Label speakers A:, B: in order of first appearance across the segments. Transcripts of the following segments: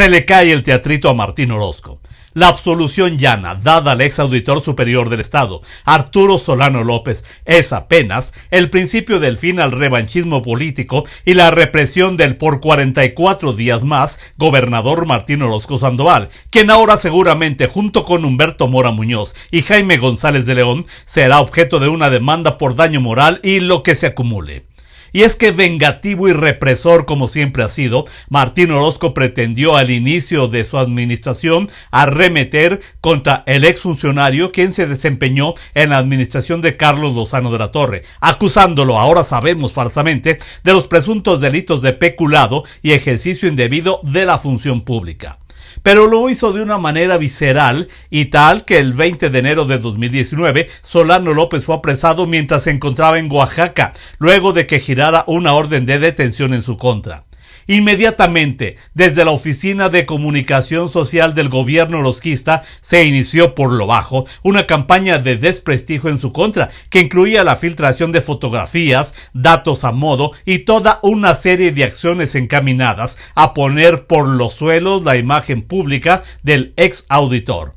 A: Se le cae el teatrito a Martín Orozco. La absolución llana dada al ex auditor superior del Estado, Arturo Solano López, es apenas el principio del fin al revanchismo político y la represión del por 44 días más gobernador Martín Orozco Sandoval, quien ahora seguramente junto con Humberto Mora Muñoz y Jaime González de León será objeto de una demanda por daño moral y lo que se acumule. Y es que vengativo y represor como siempre ha sido, Martín Orozco pretendió al inicio de su administración arremeter contra el exfuncionario quien se desempeñó en la administración de Carlos Lozano de la Torre, acusándolo, ahora sabemos falsamente, de los presuntos delitos de peculado y ejercicio indebido de la función pública pero lo hizo de una manera visceral y tal que el 20 de enero de 2019 Solano López fue apresado mientras se encontraba en Oaxaca, luego de que girara una orden de detención en su contra. Inmediatamente, desde la Oficina de Comunicación Social del gobierno rosquista, se inició por lo bajo una campaña de desprestigio en su contra, que incluía la filtración de fotografías, datos a modo y toda una serie de acciones encaminadas a poner por los suelos la imagen pública del ex auditor.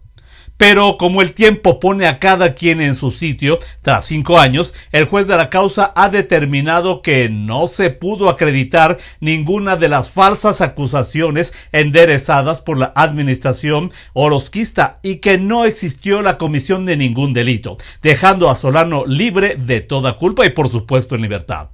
A: Pero como el tiempo pone a cada quien en su sitio, tras cinco años, el juez de la causa ha determinado que no se pudo acreditar ninguna de las falsas acusaciones enderezadas por la administración orozquista y que no existió la comisión de ningún delito, dejando a Solano libre de toda culpa y por supuesto en libertad.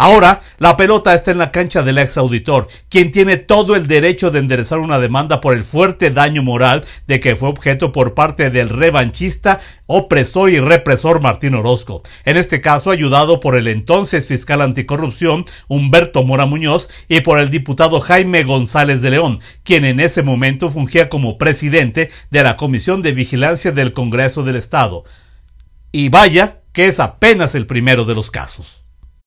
A: Ahora, la pelota está en la cancha del ex auditor, quien tiene todo el derecho de enderezar una demanda por el fuerte daño moral de que fue objeto por parte del revanchista, opresor y represor Martín Orozco. En este caso, ayudado por el entonces fiscal anticorrupción Humberto Mora Muñoz y por el diputado Jaime González de León, quien en ese momento fungía como presidente de la Comisión de Vigilancia del Congreso del Estado. Y vaya que es apenas el primero de los casos.